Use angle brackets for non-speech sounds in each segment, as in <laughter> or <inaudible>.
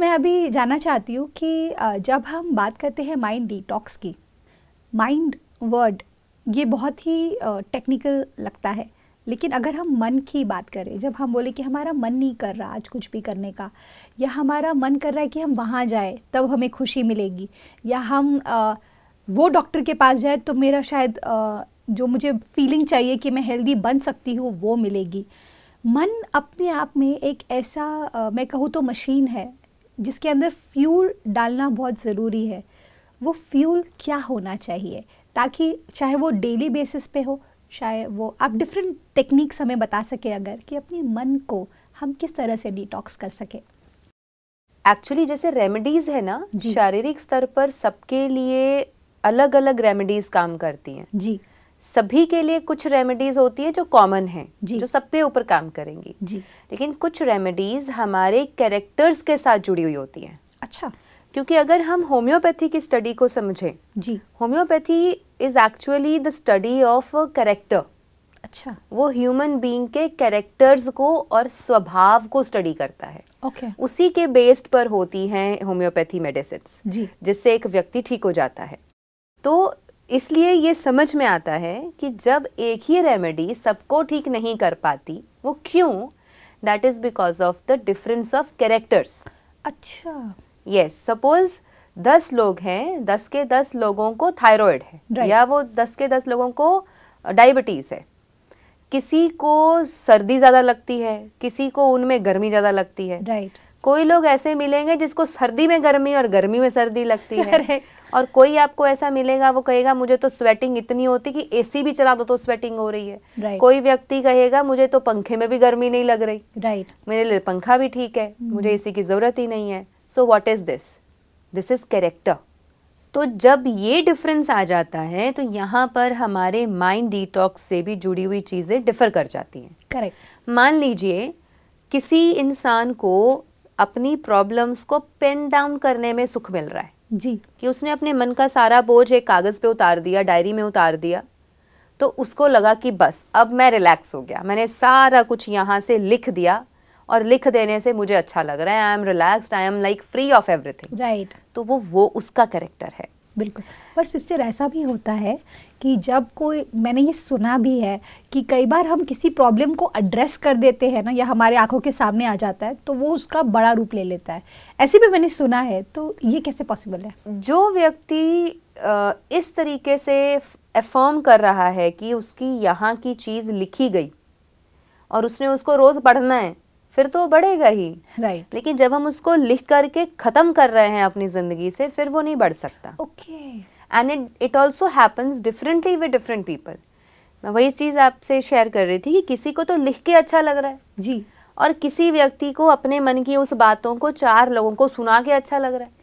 मैं अभी जानना चाहती हूँ कि जब हम बात करते हैं माइंड डिटॉक्स की माइंड वर्ड ये बहुत ही टेक्निकल लगता है लेकिन अगर हम मन की बात करें जब हम बोले कि हमारा मन नहीं कर रहा आज कुछ भी करने का या हमारा मन कर रहा है कि हम वहाँ जाए तब हमें खुशी मिलेगी या हम आ, वो डॉक्टर के पास जाए तो मेरा शायद आ, जो मुझे फीलिंग चाहिए कि मैं हेल्दी बन सकती हूँ वो मिलेगी मन अपने आप में एक ऐसा आ, मैं कहूँ तो मशीन है जिसके अंदर फ्यूल डालना बहुत ज़रूरी है वो फ्यूल क्या होना चाहिए ताकि चाहे वो डेली बेसिस पे हो चाहे वो आप डिफरेंट टेक्निक्स हमें बता सके अगर कि अपने मन को हम किस तरह से डिटॉक्स कर सके एक्चुअली जैसे रेमेडीज है ना शारीरिक स्तर पर सबके लिए अलग अलग रेमेडीज काम करती हैं जी सभी के लिए कुछ रेमेडीज होती है जो कॉमन है जो सबके ऊपर काम करेंगी जी लेकिन कुछ रेमेडीज हमारे कैरेक्टर्स के साथ जुड़ी हुई होती है अच्छा क्योंकि अगर हम होम्योपैथी की स्टडी को समझें जी homeopathy is actually the study of character अच्छा वो ह्यूमन बीइंग के कैरेक्टर्स को और स्वभाव को स्टडी करता है ओके okay. उसी के बेस्ड पर होती हैं होम्योपैथी मेडिसिन जिससे एक व्यक्ति ठीक हो जाता है तो इसलिए ये समझ में आता है कि जब एक ही रेमेडी सबको ठीक नहीं कर पाती वो क्यों that is because of the difference of characters अच्छा यस सपोज दस लोग हैं दस के दस लोगों को थायराइड है right. या वो दस के दस लोगों को डायबिटीज़ है किसी को सर्दी ज़्यादा लगती है किसी को उनमें गर्मी ज़्यादा लगती है राइट right. कोई लोग ऐसे मिलेंगे जिसको सर्दी में गर्मी और गर्मी में सर्दी लगती है और कोई आपको ऐसा मिलेगा वो कहेगा मुझे तो स्वेटिंग इतनी होती कि एसी भी चला दो तो स्वेटिंग हो रही है right. कोई व्यक्ति कहेगा मुझे तो पंखे में भी गर्मी नहीं लग रही राइट right. मेरे लिए पंखा भी ठीक है hmm. मुझे एसी की जरूरत ही नहीं है so what is this this is character तो जब ये डिफरेंस आ जाता है तो यहाँ पर हमारे माइंड डिटॉक्स से भी जुड़ी हुई चीज़ें डिफर कर जाती हैं करेक्ट मान लीजिए किसी इंसान को अपनी प्रॉब्लम्स को पेन डाउन करने में सुख मिल रहा है जी कि उसने अपने मन का सारा बोझ एक कागज़ पे उतार दिया डायरी में उतार दिया तो उसको लगा कि बस अब मैं रिलैक्स हो गया मैंने सारा कुछ यहाँ से लिख दिया और लिख देने से मुझे अच्छा लग रहा है I am relax I am like free of everything right तो वो वो उसका करेक्टर है बिल्कुल पर सिस्टर ऐसा भी होता है कि जब कोई मैंने ये सुना भी है कि कई बार हम किसी प्रॉब्लम को एड्रेस कर देते हैं ना या हमारे आंखों के सामने आ जाता है तो वो उसका बड़ा रूप ले लेता है ऐसे भी मैंने सुना है तो ये कैसे पॉसिबल है जो व्यक्ति इस तरीके से एफर्म कर रहा है कि उसकी यहाँ की चीज़ लिखी गई और उसने उसको रोज़ पढ़ना है फिर तो बढ़ेगा ही राइट right. लेकिन जब हम उसको लिख करके ख़त्म कर रहे हैं अपनी ज़िंदगी से फिर वो नहीं बढ़ सकता okay and it it also happens differently with different people मैं वही चीज़ आपसे शेयर कर रही थी कि किसी को तो लिख के अच्छा लग रहा है जी और किसी व्यक्ति को अपने मन की उस बातों को चार लोगों को सुना के अच्छा लग रहा है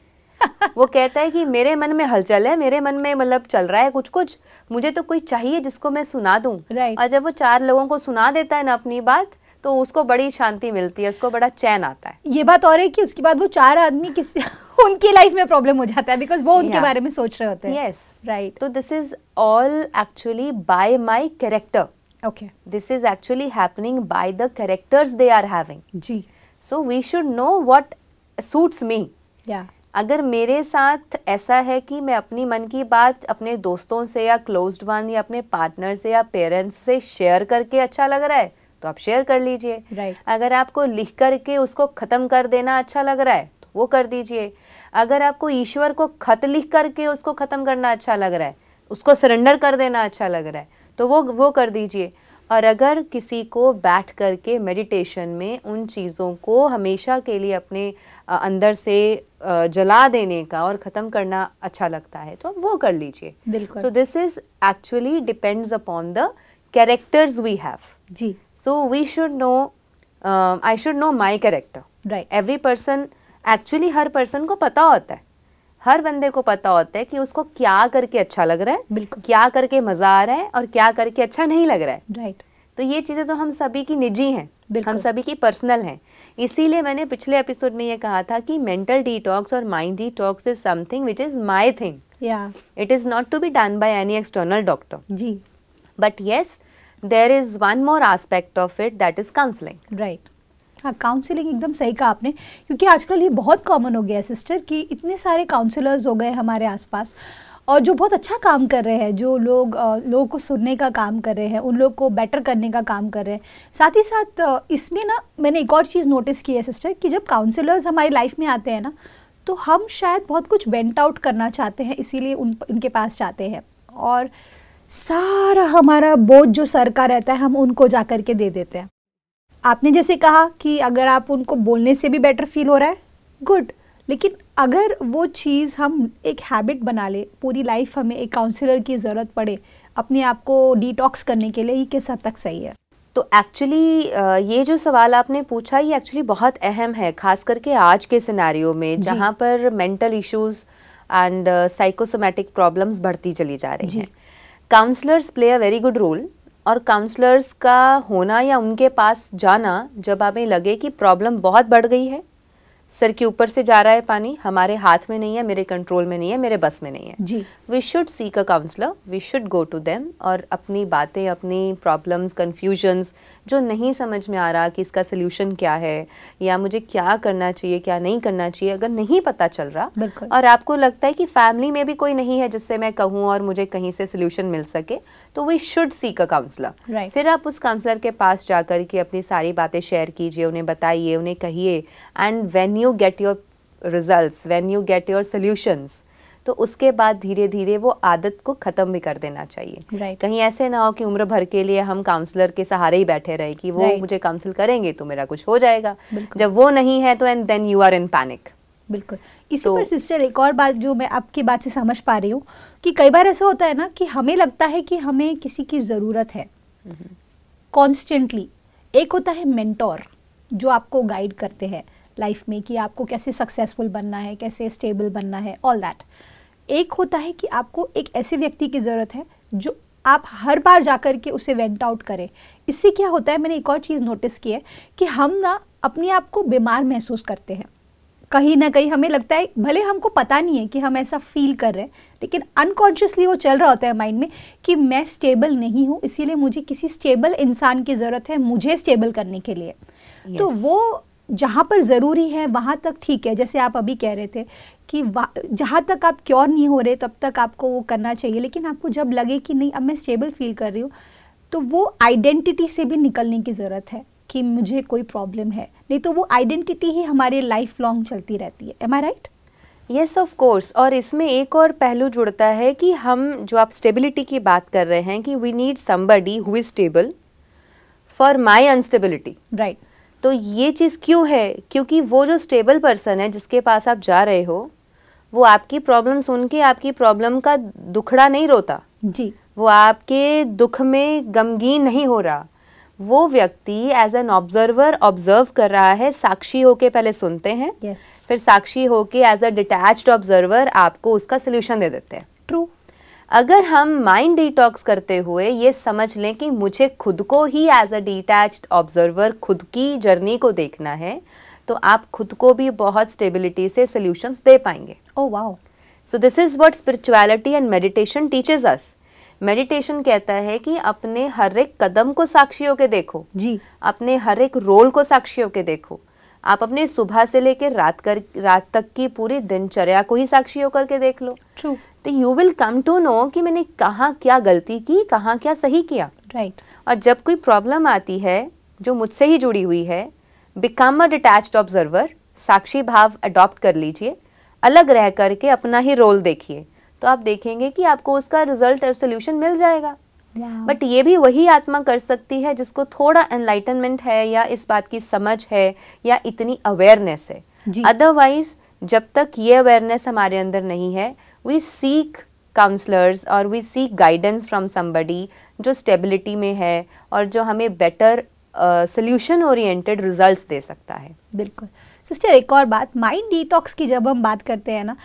<laughs> वो कहता है कि मेरे मन में हलचल है मेरे मन में मतलब चल रहा है कुछ कुछ मुझे तो कोई चाहिए जिसको मैं सुना दूं right. और जब वो चार लोगों को सुना देता है ना अपनी बात तो उसको बड़ी शांति मिलती है उसको बड़ा चैन आता है ये बात और है कि उसके बाद वो चार आदमी किस <laughs> उनकी लाइफ में प्रॉब्लम हो जाता है बिकॉज वो उनके yeah. बारे में सोच रहे होते हैं यस राइट तो this is all actually by my character okay this is actually happening by the characters they are having जी so we should know what suits me या अगर मेरे साथ ऐसा है कि मैं अपनी मन की बात अपने दोस्तों से या क्लोज्ड वन या अपने पार्टनर से या पेरेंट्स से शेयर करके अच्छा लग रहा है तो आप शेयर कर लीजिए right. अगर आपको लिख करके उसको ख़त्म कर देना अच्छा लग रहा है तो वो कर दीजिए अगर आपको ईश्वर को खत लिख करके उसको ख़त्म करना अच्छा लग रहा है उसको सरेंडर कर देना अच्छा लग रहा है तो वो वो कर दीजिए और अगर किसी को बैठ करके मेडिटेशन में उन चीज़ों को हमेशा के लिए अपने अंदर से जला देने का और ख़त्म करना अच्छा लगता है तो वो कर लीजिए so this is actually depends upon the characters we have जी so we should know I should know know my right every person actually हर पर्सन को पता होता है हर बंदे को पता होता है कि उसको क्या करके अच्छा लग रहा है बिल्कुल क्या करके मजा आ रहा है और क्या करके अच्छा नहीं लग रहा है राइट right. तो ये चीज़ें तो हम सभी की निजी हैं हम सभी की पर्सनल हैं इसीलिए मैंने पिछले एपिसोड में ये कहा था कि मेंटल डिटॉक्स और mind detox is something which is my thing it is not to be done by any external doctor जी but yes yes, there is one more aspect of it that is counselling right हाँ counselling एकदम सही कहा आपने क्योंकि आजकल ये बहुत कॉमन हो गया है सिस्टर कि इतने सारे काउंसलर्स हो गए हमारे आसपास और जो बहुत अच्छा काम कर रहे हैं जो लोग लोगों को सुनने का काम कर रहे हैं उन लोग को बेटर करने का काम कर रहे हैं साथ ही साथ इसमें ना मैंने एक और चीज़ नोटिस की है सिस्टर कि जब काउंसलर्स हमारी लाइफ में आते हैं ना तो हम शायद बहुत कुछ बेंट आउट करना चाहते हैं इसीलिए उन इनके पास जाते हैं और सारा हमारा बोझ जो सर का रहता है हम उनको जा कर के दे देते हैं आपने जैसे कहा कि अगर आप उनको बोलने से भी बेटर फील हो रहा है गुड लेकिन अगर वो चीज़ हम एक हैबिट बना ले पूरी लाइफ हमें एक काउंसलर की ज़रूरत पड़े अपने आप को डिटॉक्स करने के लिए ये किस हद तक सही है तो एक्चुअली ये जो सवाल आपने पूछा ये एक्चुअली बहुत अहम है खास करके आज के सिनेरियो में जहाँ पर mental issues and psychosomatic problems बढ़ती चली जा रही हैं counsellors play a very good role और काउंसलर्स का होना या उनके पास जाना जब हमें लगे कि प्रॉब्लम बहुत बढ़ गई है सर के ऊपर से जा रहा है पानी हमारे हाथ में नहीं है मेरे कंट्रोल में नहीं है मेरे बस में नहीं है जी we should seek a counsellor we should go to them और अपनी बातें अपनी प्रॉब्लम्स कन्फ्यूजन्स जो नहीं समझ में आ रहा कि इसका सोल्यूशन क्या है या मुझे क्या करना चाहिए क्या नहीं करना चाहिए अगर नहीं पता चल रहा और आपको लगता है कि फैमिली में भी कोई नहीं है जिससे मैं कहूँ और मुझे कहीं से सोल्यूशन मिल सके तो we should seek a counsellor फिर आप उस काउंसलर के पास जाकर के अपनी सारी बातें शेयर कीजिए उन्हें बताइए उन्हें कहिए and when you get your results, when you get your solutions, तो उसके बाद धीरे धीरे वो आदत को ख़त्म भी कर देना चाहिए right. कहीं ऐसे ना हो कि उम्र भर के लिए हम काउंसलर के सहारे ही बैठे रहे कि वो right. मुझे काउंसिल करेंगे तो मेरा कुछ हो जाएगा जब वो नहीं है तो and then you are in panic बिल्कुल इसी तो, पर सिस्टर एक और बात जो मैं आपकी बात से समझ पा रही हूँ कि कई बार ऐसा होता है ना कि हमें लगता है कि हमें किसी की ज़रूरत है कॉन्स्टेंटली हम्म। एक होता है मेंटोर जो आपको गाइड करते हैं लाइफ में कि आपको कैसे सक्सेसफुल बनना है कैसे स्टेबल बनना है ऑल दैट एक होता है कि आपको एक ऐसे व्यक्ति की ज़रूरत है जो आप हर बार कर के उसे वेंट आउट करें इससे क्या होता है मैंने एक और चीज़ नोटिस की है कि हम ना अपने आप को बीमार महसूस करते हैं कहीं ना कहीं हमें लगता है भले हमको पता नहीं है कि हम ऐसा फील कर रहे हैं लेकिन अनकॉन्शियसली वो चल रहा होता है माइंड में कि मैं स्टेबल नहीं हूँ इसीलिए मुझे किसी स्टेबल इंसान की ज़रूरत है मुझे स्टेबल करने के लिए तो yes. तो वो जहाँ पर ज़रूरी है वहाँ तक ठीक है जैसे आप अभी कह रहे थे कि जहाँ तक आप क्योर नहीं हो रहे तब तक आपको वो करना चाहिए लेकिन आपको जब लगे कि नहीं अब मैं स्टेबल फील कर रही हूँ तो वो आइडेंटिटी से भी निकलने की ज़रूरत है कि मुझे कोई प्रॉब्लम है नहीं तो वो आइडेंटिटी ही हमारे लाइफ लॉन्ग चलती रहती है am I right yes of course और इसमें एक और पहलू जुड़ता है कि हम जो आप स्टेबिलिटी की बात कर रहे हैं कि we need somebody who is stable for my unstability right तो ये चीज़ क्यों है क्योंकि वो जो स्टेबल पर्सन है जिसके पास आप जा रहे हो वो आपकी प्रॉब्लम सुन के आपकी प्रॉब्लम का दुखड़ा नहीं रोता जी वो आपके दुख में गमगीन नहीं हो रहा वो व्यक्ति एज एन ऑब्जर्वर ऑब्जर्व कर रहा है साक्षी होके पहले सुनते हैं yes. फिर साक्षी होके एज अ डिटैच्ड ऑब्जर्वर आपको उसका सोल्यूशन दे देते हैं अगर हम माइंड डिटॉक्स करते हुए ये समझ लें कि मुझे खुद को ही एज अ डिटैच्ड ऑब्जर्वर खुद की जर्नी को देखना है तो आप खुद को भी बहुत स्टेबिलिटी से सोल्यूशंस दे पाएंगे oh wow so this is what spirituality and meditation teaches us meditation कहता है कि अपने हर एक कदम को साक्षी के देखो जी अपने हर एक रोल को साक्षी के देखो आप अपने सुबह से लेकर रात कर रात तक की पूरी दिनचर्या को ही साक्षी होकर के देख लो ट्रू तो you will come to know कि मैंने कहाँ क्या गलती की कहाँ क्या सही किया राइट right. और जब कोई प्रॉब्लम आती है जो मुझसे ही जुड़ी हुई है बिकम अ डिटैच ऑब्जर्वर साक्षी भाव अडॉप्ट कर लीजिए अलग रह करके अपना ही रोल देखिए तो आप देखेंगे कि आपको उसका रिजल्ट और सोल्यूशन मिल जाएगा बट ये भी वही आत्मा कर सकती है जिसको थोड़ा एनलाइटनमेंट है या इस बात की समझ है या इतनी अवेयरनेस है अदरवाइज जब तक ये अवेयरनेस हमारे अंदर नहीं है वी सीक काउंसलर्स और we seek guidance from somebody जो स्टेबिलिटी में है और जो हमें बेटर सोल्यूशन ओरिएंटेड रिजल्ट दे सकता है बिल्कुल सिस्टर एक और बात माइंड डिटॉक्स की जब हम बात करते हैं ना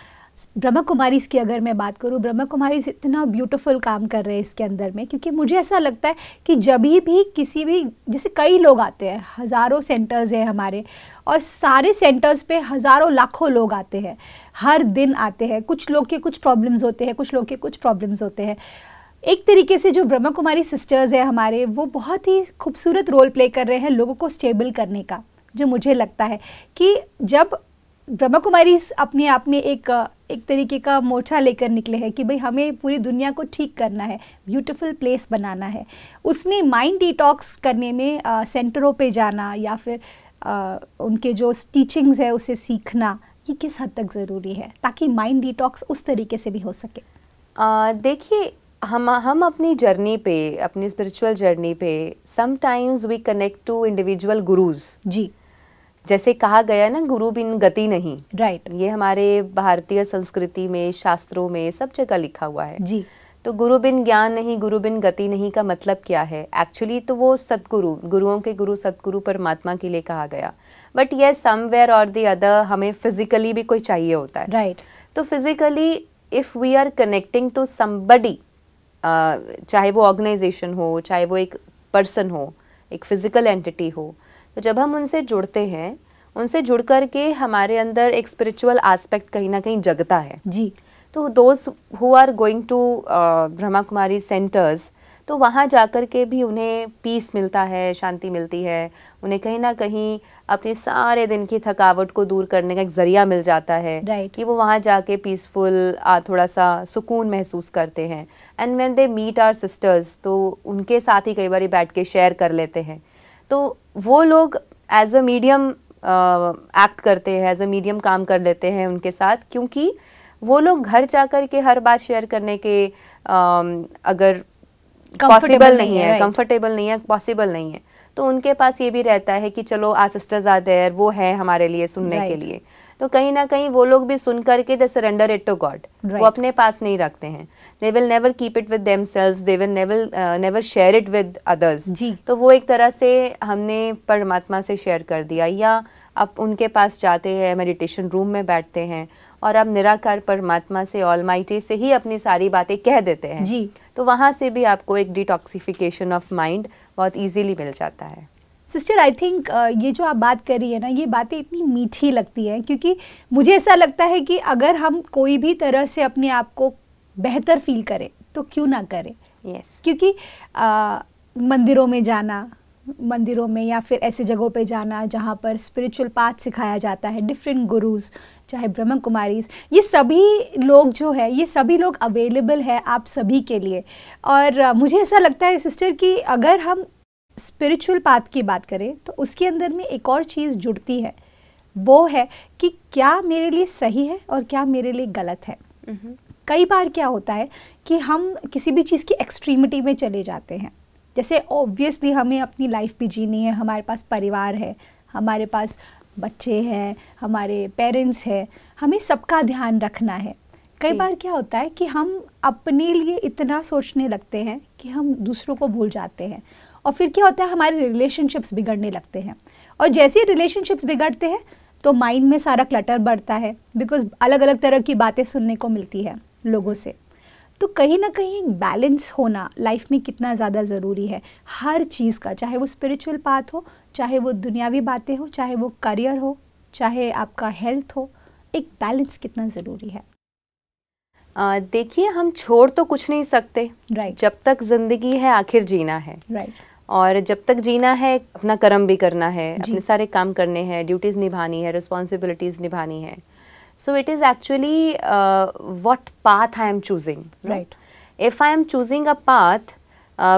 ब्रह्मा कुमारीज की अगर मैं बात करूँ ब्रह्मा कुमारीज इतना ब्यूटीफुल काम कर रहे हैं इसके अंदर में क्योंकि मुझे ऐसा लगता है कि जब भी किसी भी जैसे कई लोग आते हैं हज़ारों सेंटर्स हैं हमारे और सारे सेंटर्स पे हज़ारों लाखों लोग आते हैं हर दिन आते हैं कुछ लोग के कुछ प्रॉब्लम्स होते हैं कुछ लोग के कुछ प्रॉब्लम्स होते हैं एक तरीके से जो ब्रह्मा कुमारी सिस्टर्स हैं हमारे वो बहुत ही खूबसूरत रोल प्ले कर रहे हैं लोगों को स्टेबल करने का जो मुझे लगता है कि जब ब्रह्मा कुमारी अपने आप में एक एक तरीके का मोर्चा लेकर निकले हैं कि भाई हमें पूरी दुनिया को ठीक करना है ब्यूटीफुल प्लेस बनाना है उसमें माइंड डिटॉक्स करने में आ, सेंटरों पे जाना या फिर आ, उनके जो टीचिंग्स है उसे सीखना ये किस हद तक ज़रूरी है ताकि माइंड डिटॉक्स उस तरीके से भी हो सके देखिए हम हम अपनी जर्नी पे अपनी स्पिरिचुअल जर्नी पे sometimes we connect to individual gurus जी जैसे कहा गया ना गुरु बिन गति नहीं राइट right. ये हमारे भारतीय संस्कृति में शास्त्रों में सब जगह लिखा हुआ है जी तो गुरु बिन ज्ञान नहीं गुरु बिन गति नहीं का मतलब क्या है एक्चुअली तो वो सतगुरु गुरुओं के गुरु सतगुरु परमात्मा के लिए कहा गया बट ये समवेयर और दी अदर हमें फिजिकली भी कोई चाहिए होता है राइट right. तो physically if we are connecting to somebody चाहे वो ऑर्गेनाइजेशन हो चाहे वो एक पर्सन हो एक फिजिकल एंटिटी हो तो जब हम उनसे जुड़ते हैं उनसे जुड़ कर के हमारे अंदर एक स्पिरिचुअल एस्पेक्ट कहीं ना कहीं जगता है जी तो those who are going to Brahma Kumari centres तो वहाँ जाकर के भी उन्हें पीस मिलता है शांति मिलती है उन्हें कहीं ना कहीं अपने सारे दिन की थकावट को दूर करने का एक जरिया मिल जाता है right. कि वो वहाँ जाके पीसफुल थोड़ा सा सुकून महसूस करते हैं and when they meet our sisters तो उनके साथ ही कई बार बैठ के शेयर कर लेते हैं तो वो लोग एज अ मीडियम एक्ट करते हैं एज अ मीडियम काम कर लेते हैं उनके साथ क्योंकि वो लोग घर जा कर के हर बात शेयर करने के uh, अगर पॉसिबल नहीं है कंफर्टेबल नहीं है पॉसिबल नहीं है तो उनके पास ये भी रहता है कि चलो आ सिस्टर्स आ देयर वो है हमारे लिए सुनने के लिए तो कहीं ना कहीं वो लोग भी सुन करके they surrender it to God वो अपने पास नहीं रखते हैं they will never keep it with themselves they will never never share it with others तो वो एक तरह से हमने परमात्मा से शेयर कर दिया या आप उनके पास जाते हैं मेडिटेशन रूम में बैठते हैं और आप निराकार परमात्मा से ऑल से ही अपनी सारी बातें कह देते हैं जी तो वहाँ से भी आपको एक डिटॉक्सिफिकेशन ऑफ माइंड बहुत ईजिली मिल जाता है सिस्टर आई थिंक ये जो आप बात कर रही है ना ये बातें इतनी मीठी लगती हैं क्योंकि मुझे ऐसा लगता है कि अगर हम कोई भी तरह से अपने आप को बेहतर फील करें तो क्यों ना करें यस yes. क्योंकि आ, मंदिरों में जाना मंदिरों में या फिर ऐसे जगहों पे जाना जहाँ पर स्पिरिचुअल पाथ सिखाया जाता है डिफरेंट गुरुज चाहे ब्रह्म कुमारीज ये सभी लोग जो है ये सभी लोग अवेलेबल है आप सभी के लिए और मुझे ऐसा लगता है सिस्टर कि अगर हम स्पिरिचुअल पाथ की बात करें तो उसके अंदर में एक और चीज़ जुड़ती है वो है कि क्या मेरे लिए सही है और क्या मेरे लिए गलत है कई बार क्या होता है कि हम किसी भी चीज़ की एक्सट्रीमिटी में चले जाते हैं जैसे ऑब्वियसली हमें अपनी लाइफ भी जीनी है हमारे पास परिवार है हमारे पास बच्चे हैं हमारे पेरेंट्स हैं हमें सबका ध्यान रखना है कई बार क्या होता है कि हम अपने लिए इतना सोचने लगते हैं कि हम दूसरों को भूल जाते हैं और फिर क्या होता है हमारे रिलेशनशिप्स बिगड़ने लगते हैं और जैसे ही रिलेशनशिप्स बिगड़ते हैं तो माइंड में सारा क्लटर बढ़ता है बिकॉज अलग अलग तरह की बातें सुनने को मिलती है लोगों से तो कहीं ना कहीं एक बैलेंस होना लाइफ में कितना ज़्यादा ज़रूरी है हर चीज़ का चाहे वो स्पिरिचुअल पाथ हो चाहे वो दुनियावी बातें हो चाहे वो करियर हो चाहे आपका हेल्थ हो एक बैलेंस कितना ज़रूरी है देखिए हम छोड़ तो कुछ नहीं सकते राइट right. जब तक ज़िंदगी है आखिर जीना है राइट right. और जब तक जीना है अपना कर्म भी करना है अपने सारे काम करने हैं ड्यूटीज़ निभानी है रिस्पॉन्सिबिलिटीज़ निभानी है so it is actually what path I am choosing right if I am choosing a path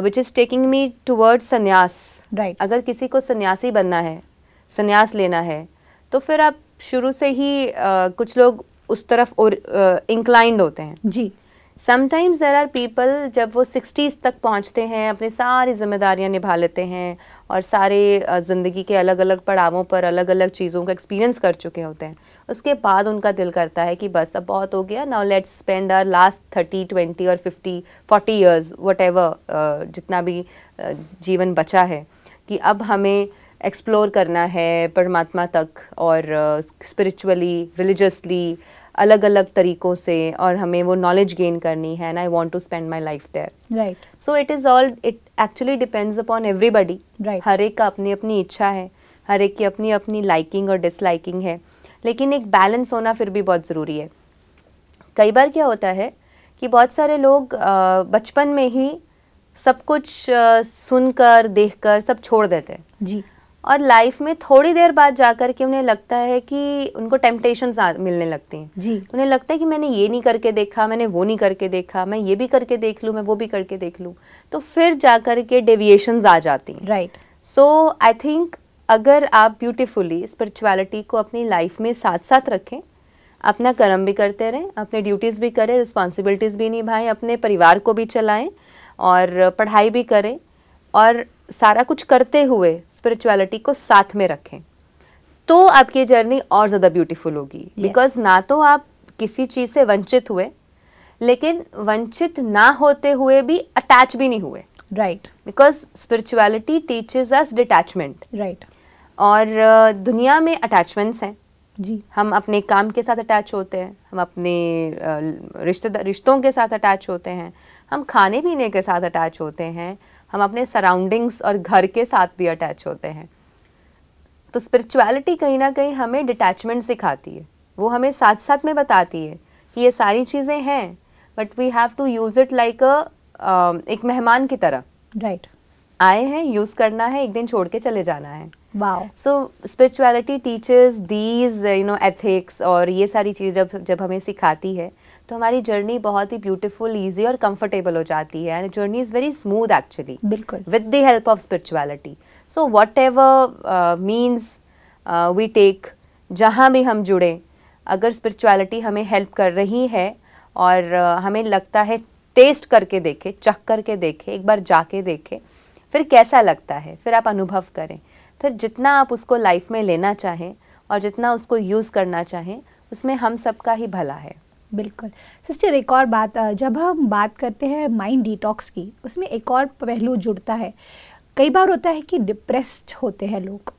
which is taking me toward sannyas right अगर किसी को सन्यासी बनना है संन्यास लेना है तो फिर आप शुरू से ही uh, कुछ लोग उस तरफ और इंक्लाइंड uh, होते हैं जी समटाइम्स देर आर पीपल जब वो सिक्सटीज़ तक पहुँचते हैं अपनी सारी जिम्मेदारियाँ निभा लेते हैं और सारे ज़िंदगी के अलग अलग पड़ावों पर अलग अलग चीज़ों का एक्सपीरियंस कर चुके होते हैं उसके बाद उनका दिल करता है कि बस अब बहुत हो गया now let's spend our last thirty twenty और fifty forty years whatever जितना भी जीवन बचा है कि अब हमें एक्सप्लोर करना है परमात्मा तक और स्पिरिचुअली रिलीजसली अलग अलग तरीक़ों से और हमें वो नॉलेज गेन करनी है and I want to spend my life there right so it is all it actually depends upon everybody हर एक का अपनी अपनी इच्छा है हर एक की अपनी अपनी लाइकिंग और डिसलाइकिंग है लेकिन एक बैलेंस होना फिर भी बहुत ज़रूरी है कई बार क्या होता है कि बहुत सारे लोग बचपन में ही सब कुछ सुनकर देखकर सब छोड़ देते हैं जी और लाइफ में थोड़ी देर बाद जाकर के उन्हें लगता है कि उनको टेम्पटेशन मिलने लगती हैं जी उन्हें लगता है कि मैंने ये नहीं करके देखा मैंने वो नहीं करके देखा मैं ये भी करके देख लूँ मैं वो भी करके देख लूँ तो फिर जा कर के डेविएशन आ जाती हैं राइट सो आई थिंक अगर आप ब्यूटिफुली स्पिरिचुअलिटी को अपनी लाइफ में साथ साथ रखें अपना कर्म भी करते रहें अपने ड्यूटीज़ भी करें रिस्पॉन्सिबिलिटीज़ भी निभाएं अपने परिवार को भी चलाएं और पढ़ाई भी करें और सारा कुछ करते हुए स्पिरिचुअलिटी को साथ में रखें तो आपकी जर्नी और ज़्यादा ब्यूटीफुल होगी बिकॉज yes. ना तो आप किसी चीज़ से वंचित हुए लेकिन वंचित ना होते हुए भी अटैच भी नहीं हुए right because spirituality teaches us detachment right और uh, दुनिया में अटैचमेंट्स हैं जी हम अपने काम के साथ अटैच होते हैं हम अपने uh, रिश्ते रिश्तों के साथ अटैच होते हैं हम खाने पीने के साथ अटैच होते हैं हम अपने सराउंडिंग्स और घर के साथ भी अटैच होते हैं तो स्पिरिचुअलिटी कहीं ना कहीं हमें डिटैचमेंट सिखाती है वो हमें साथ साथ में बताती है कि ये सारी चीज़ें हैं but we have to use it like a एक मेहमान की तरह राइट right. आए हैं यूज़ करना है एक दिन छोड़ के चले जाना है wow. so spirituality teaches these uh, you know ethics और ये सारी चीज़ जब जब हमें सिखाती है तो हमारी जर्नी बहुत ही ब्यूटीफुल इजी और कंफर्टेबल हो जाती है and journey is very smooth actually बिल्कुल with the help of spirituality so whatever means we take जहाँ भी हम जुड़े अगर स्पिरिचुअलिटी हमें हेल्प कर रही है और uh, हमें लगता है टेस्ट करके देखें चख करके देखें एक बार जाके देखें फिर कैसा लगता है फिर आप अनुभव करें फिर जितना आप उसको लाइफ में लेना चाहें और जितना उसको यूज़ करना चाहें उसमें हम सबका ही भला है बिल्कुल सिस्टर एक और बात जब हम बात करते हैं माइंड डिटॉक्स की उसमें एक और पहलू जुड़ता है कई बार होता है कि डिप्रेस्ड होते हैं लोग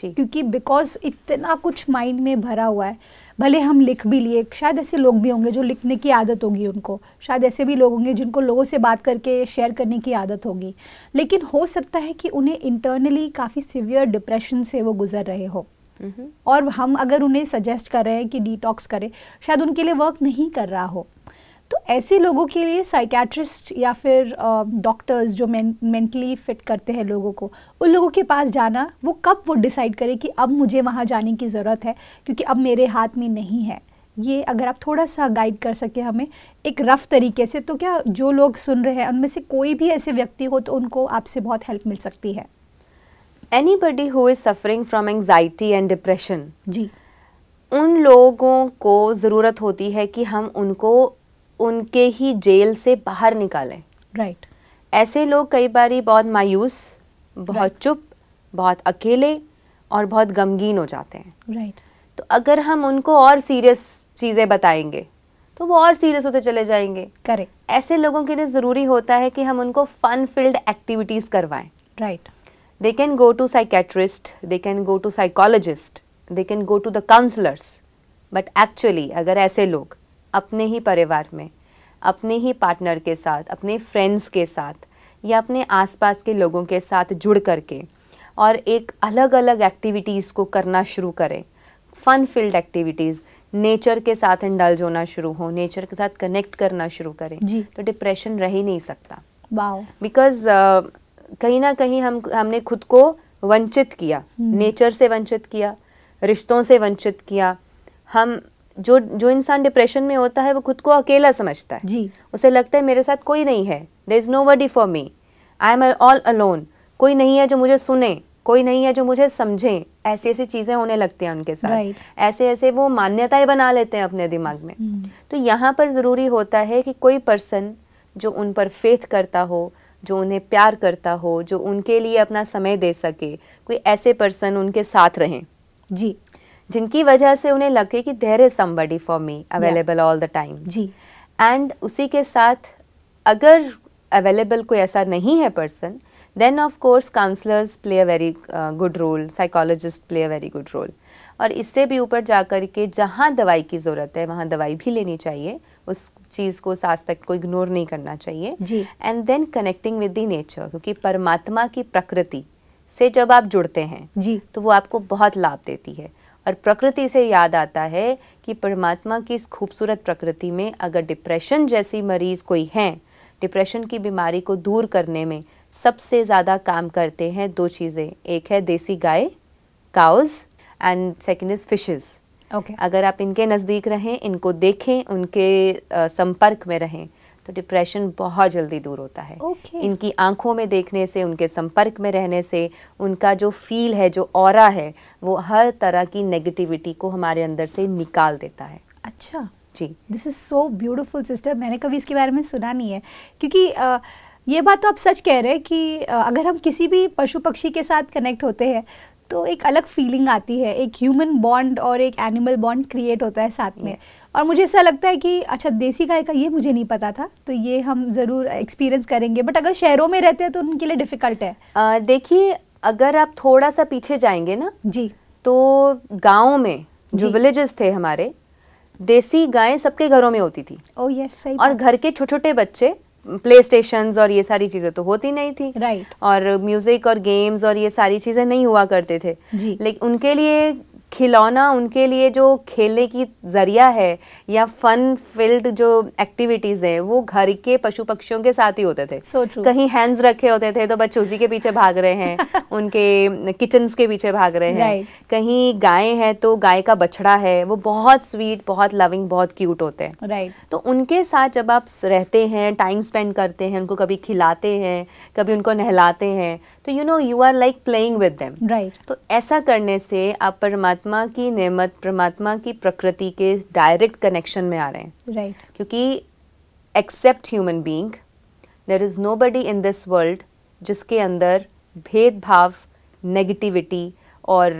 क्योंकि बिकॉज इतना कुछ माइंड में भरा हुआ है भले हम लिख भी लिए शायद ऐसे लोग भी होंगे जो लिखने की आदत होगी उनको शायद ऐसे भी लोग होंगे जिनको लोगों से बात करके शेयर करने की आदत होगी लेकिन हो सकता है कि उन्हें इंटरनली काफ़ी सिवियर डिप्रेशन से वो गुजर रहे हो हम्म। और हम अगर उन्हें सजेस्ट कर रहे हैं कि डिटॉक्स करें शायद उनके लिए वर्क नहीं कर रहा हो तो ऐसे लोगों के लिए साइकेट्रिस्ट या फिर डॉक्टर्स जो मेंटली फिट करते हैं लोगों को उन लोगों के पास जाना वो कब वो डिसाइड करें कि अब मुझे वहाँ जाने की ज़रूरत है क्योंकि अब मेरे हाथ में नहीं है ये अगर आप थोड़ा सा गाइड कर सके हमें एक रफ़ तरीके से तो क्या जो लोग सुन रहे हैं उनमें से कोई भी ऐसे व्यक्ति हो तो उनको आपसे बहुत हेल्प मिल सकती है anybody who is suffering from anxiety and depression जी उन लोगों को ज़रूरत होती है कि हम उनको उनके ही जेल से बाहर निकालें राइट right. ऐसे लोग कई बार बहुत मायूस बहुत right. चुप बहुत अकेले और बहुत गमगीन हो जाते हैं राइट right. तो अगर हम उनको और सीरियस चीज़ें बताएंगे तो वो और सीरियस होते चले जाएंगे करेक्ट ऐसे लोगों के लिए ज़रूरी होता है कि हम उनको फन फील्ड एक्टिविटीज़ करवाएं right they can go to psychiatrist they can go to psychologist they can go to the counsellors but actually अगर ऐसे लोग अपने ही परिवार में अपने ही पार्टनर के साथ अपने फ्रेंड्स के साथ या अपने आसपास के लोगों के साथ जुड़ करके और एक अलग अलग एक्टिविटीज़ को करना शुरू करें फ़न फील्ड एक्टिविटीज़ नेचर के साथ इंडल्ज होना शुरू हो नेचर के साथ कनेक्ट करना शुरू करें जी तो डिप्रेशन रह ही नहीं सकता बिकॉज uh, कहीं ना कहीं हम हमने खुद को वंचित किया नेचर हम्म। से वंचित किया रिश्तों से वंचित किया हम जो जो इंसान डिप्रेशन में होता है वो खुद को अकेला समझता है जी उसे लगता है मेरे साथ कोई नहीं है there is nobody for me I am all alone कोई नहीं है जो मुझे सुने कोई नहीं है जो मुझे समझे ऐसी ऐसी चीज़ें होने लगती हैं उनके साथ right. ऐसे ऐसे वो मान्यताएं बना लेते हैं अपने दिमाग में hmm. तो यहाँ पर ज़रूरी होता है कि कोई पर्सन जो उन पर फेथ करता हो जो उन्हें प्यार करता हो जो उनके लिए अपना समय दे सके कोई ऐसे पर्सन उनके साथ रहें जी जिनकी वजह से उन्हें लगे कि there is somebody for me available all the time जी एंड उसी के साथ अगर अवेलेबल कोई ऐसा नहीं है person then of course counsellors play a very good role psychologist play a very good role और इससे भी ऊपर जा कर के जहाँ दवाई की ज़रूरत है वहाँ दवाई भी लेनी चाहिए उस चीज़ को उस आस्पेक्ट को इग्नोर नहीं करना चाहिए जी and then connecting with the nature क्योंकि परमात्मा की प्रकृति से जब आप जुड़ते हैं जी तो वो आपको बहुत लाभ देती है और प्रकृति से याद आता है कि परमात्मा की इस खूबसूरत प्रकृति में अगर डिप्रेशन जैसी मरीज़ कोई हैं डिप्रेशन की बीमारी को दूर करने में सबसे ज़्यादा काम करते हैं दो चीज़ें एक है देसी गाय cows and second is fishes okay अगर आप इनके नज़दीक रहें इनको देखें उनके संपर्क में रहें तो डिप्रेशन बहुत जल्दी दूर होता है okay. इनकी आंखों में देखने से उनके संपर्क में रहने से उनका जो फील है जो और है वो हर तरह की नेगेटिविटी को हमारे अंदर से निकाल देता है अच्छा जी this is so beautiful sister मैंने कभी इसके बारे में सुना नहीं है क्योंकि आ, ये बात तो आप सच कह रहे हैं कि अगर हम किसी भी पशु पक्षी के साथ कनेक्ट होते हैं तो एक अलग फीलिंग आती है एक ह्यूमन बॉन्ड और एक एनिमल बॉन्ड क्रिएट होता है साथ में और मुझे ऐसा लगता है कि अच्छा देसी गाय का ये मुझे नहीं पता था तो ये हम ज़रूर एक्सपीरियंस करेंगे बट अगर शहरों में रहते हैं तो उनके लिए डिफ़िकल्ट है देखिए अगर आप थोड़ा सा पीछे जाएंगे ना जी तो गाँव में जो विलेजेस थे हमारे देसी गायें सबके घरों में होती थी ओ oh, सही और घर के छोटे छोटे बच्चे प्ले स्टेशन और ये सारी चीज़ें तो होती नहीं थी राइट right. और म्यूज़िक और गेम्स और ये सारी चीज़ें नहीं हुआ करते थे लेकिन उनके लिए खिलौना उनके लिए जो खेलने की ज़रिया है या फन फील्ड जो एक्टिविटीज़ है वो घर के पशु पक्षियों के साथ ही होते थे so कहीं हैंड्स रखे होते थे तो बच्चे उसी के पीछे भाग रहे हैं <laughs> उनके किचन्स के पीछे भाग रहे हैं right. कहीं गाय है तो गाय का बछड़ा है वो बहुत स्वीट बहुत लविंग बहुत क्यूट होते हैं right. तो उनके साथ जब आप रहते हैं टाइम स्पेंड करते हैं उनको कभी खिलाते हैं कभी उनको नहलाते हैं तो you know you are like playing with them right तो ऐसा करने से आप परमात्मा परमात्मा की नेमत परमात्मा की प्रकृति के डायरेक्ट कनेक्शन में आ रहे हैं राइट right. क्योंकि except human being there is nobody in this world जिसके अंदर भेदभाव नेगेटिविटी और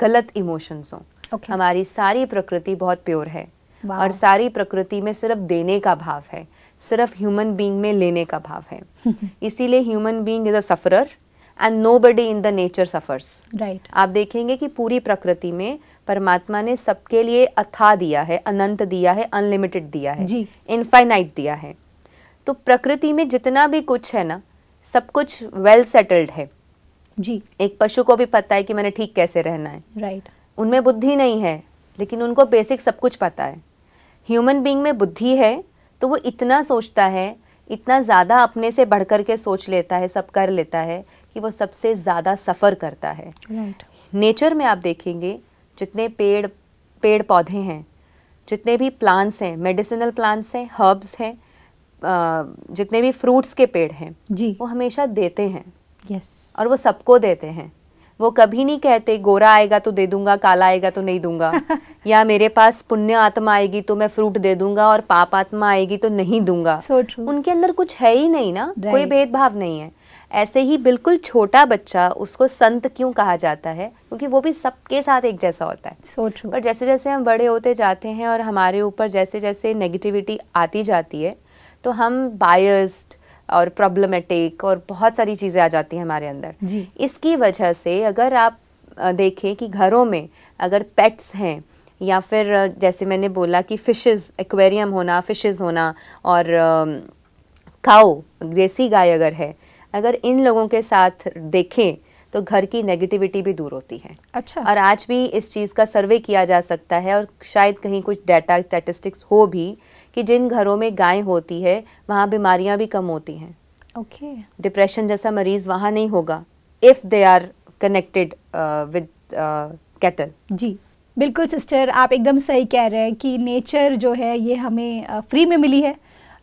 गलत इमोशंस हों okay. हमारी सारी प्रकृति बहुत प्योर है wow. और सारी प्रकृति में सिर्फ देने का भाव है सिर्फ ह्यूमन बीइंग में लेने का भाव है <laughs> इसीलिए human being is a sufferer and nobody in the nature suffers right आप देखेंगे कि पूरी प्रकृति में परमात्मा ने सबके लिए अथा दिया है अनंत दिया है अनलिमिटेड दिया है जी इनफाइनाइट दिया है तो प्रकृति में जितना भी कुछ है ना सब कुछ वेल well सेटल्ड है जी एक पशु को भी पता है कि मैंने ठीक कैसे रहना है राइट right. उनमें बुद्धि नहीं है लेकिन उनको बेसिक सब कुछ पता है ह्यूमन बींग में बुद्धि है तो वो इतना सोचता है इतना ज़्यादा अपने से बढ़कर के सोच लेता है सब कर लेता है कि वो सबसे ज़्यादा सफ़र करता है right. नेचर में आप देखेंगे जितने पेड़ पेड़ पौधे हैं जितने भी प्लांट्स हैं मेडिसिनल प्लांट्स हैं हर्ब्स हैं जितने भी फ्रूट्स के पेड़ हैं जी वो हमेशा देते हैं यस yes. और वो सबको देते हैं वो कभी नहीं कहते गोरा आएगा तो दे दूंगा काला आएगा तो नहीं दूंगा <laughs> या मेरे पास पुण्य आत्मा आएगी तो मैं फ्रूट दे दूंगा और पाप आत्मा आएगी तो नहीं दूंगा so उनके अंदर कुछ है ही नहीं ना right. कोई भेदभाव नहीं है ऐसे ही बिल्कुल छोटा बच्चा उसको संत क्यों कहा जाता है क्योंकि वो भी सबके साथ एक जैसा होता है सोच पर जैसे जैसे हम बड़े होते जाते हैं और हमारे ऊपर जैसे जैसे नेगेटिविटी आती जाती है तो हम बायस्ड और प्रॉब्लमेटिक और बहुत सारी चीज़ें आ जाती हैं हमारे अंदर जी. इसकी वजह से अगर आप देखें कि घरों में अगर पेट्स हैं या फिर जैसे मैंने बोला कि फिशेस एक्वेरियम होना फिशेस होना और काओ देसी गाय अगर है अगर इन लोगों के साथ देखें तो घर की नेगेटिविटी भी दूर होती है अच्छा और आज भी इस चीज़ का सर्वे किया जा सकता है और शायद कहीं कुछ डाटा स्टैटिस्टिक्स हो भी कि जिन घरों में गाय होती है वहाँ बीमारियाँ भी कम होती हैं ओके डिप्रेशन जैसा मरीज वहाँ नहीं होगा if they are connected with cattle जी बिल्कुल सिस्टर आप एकदम सही कह रहे हैं कि नेचर जो है ये हमें फ्री uh, में मिली है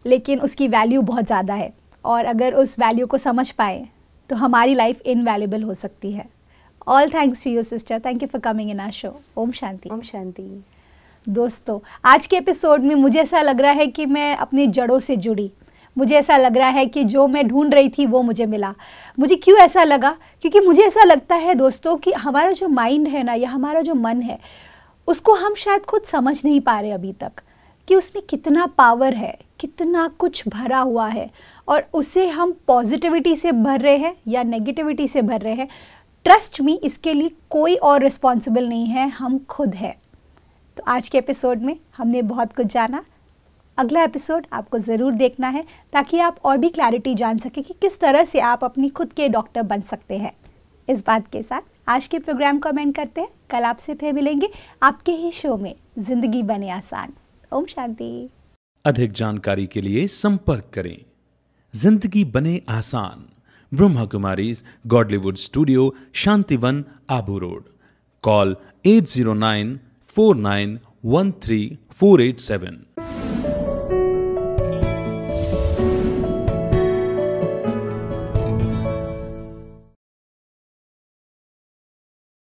लेकिन उसकी वैल्यू बहुत ज़्यादा है और अगर उस वैल्यू को समझ पाए तो हमारी लाइफ इनवैल्यूबल हो सकती है all thanks to you sister thank you for coming in our show ओम शांति ओम शांति दोस्तों आज के एपिसोड में मुझे ऐसा लग रहा है कि मैं अपनी जड़ों से जुड़ी मुझे ऐसा लग रहा है कि जो मैं ढूंढ रही थी वो मुझे मिला मुझे क्यों ऐसा लगा क्योंकि मुझे ऐसा लगता है दोस्तों कि हमारा जो माइंड है ना या हमारा जो मन है उसको हम शायद खुद समझ नहीं पा रहे अभी तक कि उसमें कितना पावर है कितना कुछ भरा हुआ है और उसे हम पॉजिटिविटी से भर रहे हैं या नेगेटिविटी से भर रहे हैं ट्रस्ट मी इसके लिए कोई और रिस्पॉन्सिबल नहीं है हम खुद हैं तो आज के एपिसोड में हमने बहुत कुछ जाना अगला एपिसोड आपको ज़रूर देखना है ताकि आप और भी क्लैरिटी जान सकें कि किस तरह से आप अपनी खुद के डॉक्टर बन सकते हैं इस बात के साथ आज के प्रोग्राम को करते हैं कल आपसे फिर मिलेंगे आपके ही शो में जिंदगी बने आसान ओम शांति अधिक जानकारी के लिए संपर्क करें जिंदगी बने आसान Brahma Kumari Godlywood studio Shantivan Abu road call at zero nine 4913